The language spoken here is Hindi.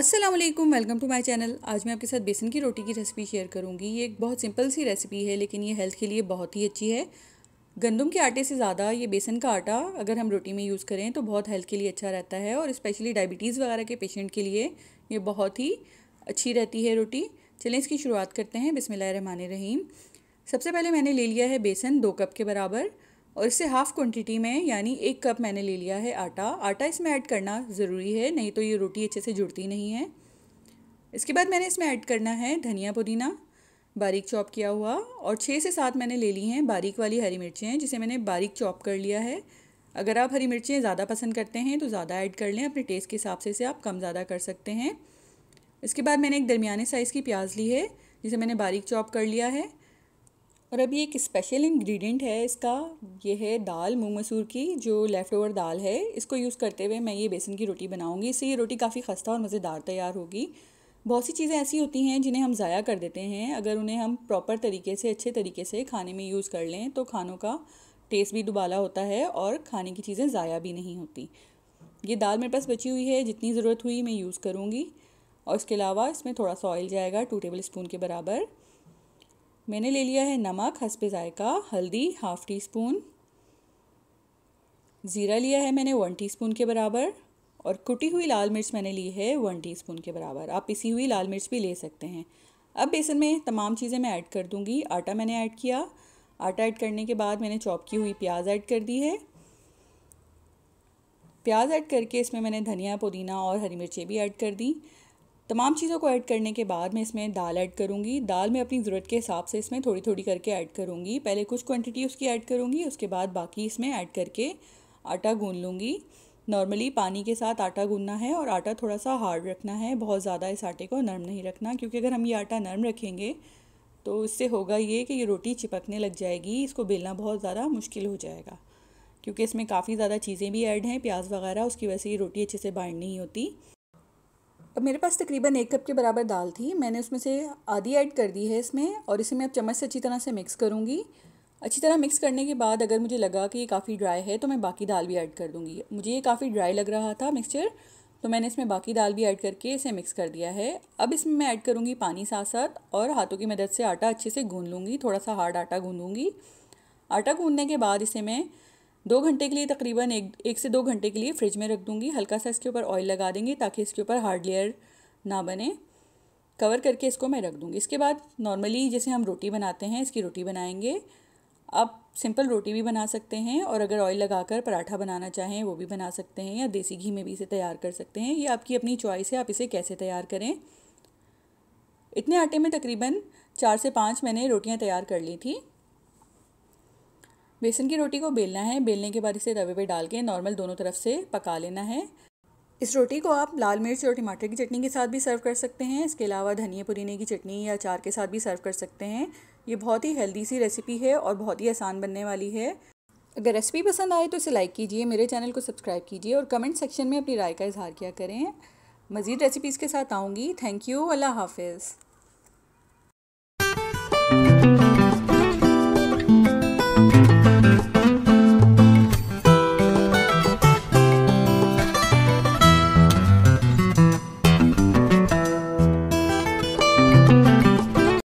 अस्सलाम वालेकुम वेलकम टू माय चैनल आज मैं आपके साथ बेसन की रोटी की रेसिपी शेयर करूंगी ये एक बहुत सिंपल सी रेसिपी है लेकिन ये हेल्थ के लिए बहुत ही अच्छी है गंदम के आटे से ज़्यादा ये बेसन का आटा अगर हम रोटी में यूज़ करें तो बहुत हेल्थ के लिए अच्छा रहता है और स्पेशली डायबिटीज़ वगैरह के पेशेंट के लिए ये बहुत ही अच्छी रहती है रोटी चलें इसकी शुरुआत करते हैं बिसमिल्ल रहीम सबसे पहले मैंने ले लिया है बेसन दो कप के बराबर और इससे हाफ़ क्वांटिटी में यानी एक कप मैंने ले लिया है आटा आटा इसमें ऐड करना ज़रूरी है नहीं तो ये रोटी अच्छे से जुड़ती नहीं है इसके बाद मैंने इसमें ऐड करना है धनिया पुदीना बारीक चॉप किया हुआ और छः से सात मैंने ले ली हैं बारीक वाली हरी मिर्चें जिसे मैंने बारीक चॉप कर लिया है अगर आप हरी मिर्चें ज़्यादा पसंद करते हैं तो ज़्यादा ऐड कर लें अपने टेस्ट के हिसाब से इसे आप कम ज़्यादा कर सकते हैं इसके बाद मैंने एक दरमिया साइज़ की प्याज ली है जिसे मैंने बारीक चॉप कर लिया है और अभी एक स्पेशल इंग्रेडिएंट है इसका ये है दाल मूंग मसूर की जो लेफ़्ट ओवर दाल है इसको यूज़ करते हुए मैं ये बेसन की रोटी बनाऊँगी इससे ये रोटी काफ़ी खस्ता और मज़ेदार तैयार होगी बहुत सी चीज़ें ऐसी होती हैं जिन्हें हम ज़ाया कर देते हैं अगर उन्हें हम प्रॉपर तरीके से अच्छे तरीके से खाने में यूज़ कर लें तो खानों का टेस्ट भी दुबाला होता है और खाने की चीज़ें ज़ाया भी नहीं होती ये दाल मेरे पास बची हुई है जितनी ज़रूरत हुई मैं यूज़ करूँगी और इसके अलावा इसमें थोड़ा सा ऑयल जाएगा टू टेबल स्पून के बराबर मैंने ले लिया है नमक हंसपे ज़ायका हल्दी हाफ़ टी स्पून ज़ीरा लिया है मैंने वन टीस्पून के बराबर और कुटी हुई लाल मिर्च मैंने ली है वन टीस्पून के बराबर आप पिसी हुई लाल मिर्च भी ले सकते हैं अब बेसन में तमाम चीज़ें मैं ऐड कर दूंगी आटा मैंने ऐड किया आटा ऐड करने के बाद मैंने चॉप की हुई प्याज ऐड कर दी है प्याज ऐड करके इसमें मैंने धनिया पुदीना और हरी मिर्चें भी ऐड कर दी तमाम चीज़ों को ऐड करने के बाद मैं इसमें दाल ऐड करूँगी दाल मैं अपनी ज़रूरत के हिसाब से इसमें थोड़ी थोड़ी करके ऐड करूँगी पहले कुछ क्वांटिटी उसकी ऐड करूँगी उसके बाद बाकी इसमें ऐड करके आटा गूँध लूँगी नॉर्मली पानी के साथ आटा गूंदना है और आटा थोड़ा सा हार्ड रखना है बहुत ज़्यादा इस आटे को नरम नहीं रखना क्योंकि अगर हम ये आटा नरम रखेंगे तो इससे होगा ये कि ये रोटी चिपकने लग जाएगी इसको बेलना बहुत ज़्यादा मुश्किल हो जाएगा क्योंकि इसमें काफ़ी ज़्यादा चीज़ें भी ऐड हैं प्याज वगैरह उसकी वजह से ये रोटी अच्छे से बाइंड नहीं होती अब मेरे पास तकरीबन एक कप के बराबर दाल थी मैंने उसमें से आधी ऐड कर दी है इसमें और इसे मैं अब चम्मच से अच्छी तरह से मिक्स करूँगी अच्छी तरह मिक्स करने के बाद अगर मुझे लगा कि ये काफ़ी ड्राई है तो मैं बाकी दाल भी ऐड कर दूँगी मुझे ये काफ़ी ड्राई लग रहा था मिक्सचर तो मैंने इसमें बाकी दाल भी ऐड करके इसे मिक्स कर दिया है अब इसमें मैं ऐड करूँगी पानी साथ साथ और हाथों की मदद से आटा अच्छे से गूँध लूँगी थोड़ा सा हार्ड आटा गूँधूँगी आटा गूँधने के बाद इसे मैं दो घंटे के लिए तकरीबन एक एक से दो घंटे के लिए फ्रिज में रख दूँगी हल्का सा इसके ऊपर ऑयल लगा देंगे ताकि इसके ऊपर हार्ड लेयर ना बने कवर करके इसको मैं रख दूंगी इसके बाद नॉर्मली जैसे हम रोटी बनाते हैं इसकी रोटी बनाएंगे आप सिंपल रोटी भी बना सकते हैं और अगर ऑयल लगाकर पराठा बनाना चाहें वो भी बना सकते हैं या देसी घी में भी इसे तैयार कर सकते हैं ये आपकी अपनी चॉइस है आप इसे कैसे तैयार करें इतने आटे में तकरीबन चार से पाँच मैंने रोटियां तैयार कर ली थी बेसन की रोटी को बेलना है बेलने के बाद इसे तवे पे डाल के नॉर्मल दोनों तरफ से पका लेना है इस रोटी को आप लाल मिर्च और टमाटर की चटनी के साथ भी सर्व कर सकते हैं इसके अलावा धनिया पुदीने की चटनी या अचार के साथ भी सर्व कर सकते हैं ये बहुत ही हेल्दी सी रेसिपी है और बहुत ही आसान बनने वाली है अगर रेसिपी पसंद आए तो इसे लाइक कीजिए मेरे चैनल को सब्सक्राइब कीजिए और कमेंट सेक्शन में अपनी राय का इजहार किया करें मज़ीद रेसिपीज़ के साथ आऊँगी थैंक यू अल्लाह हाफिज़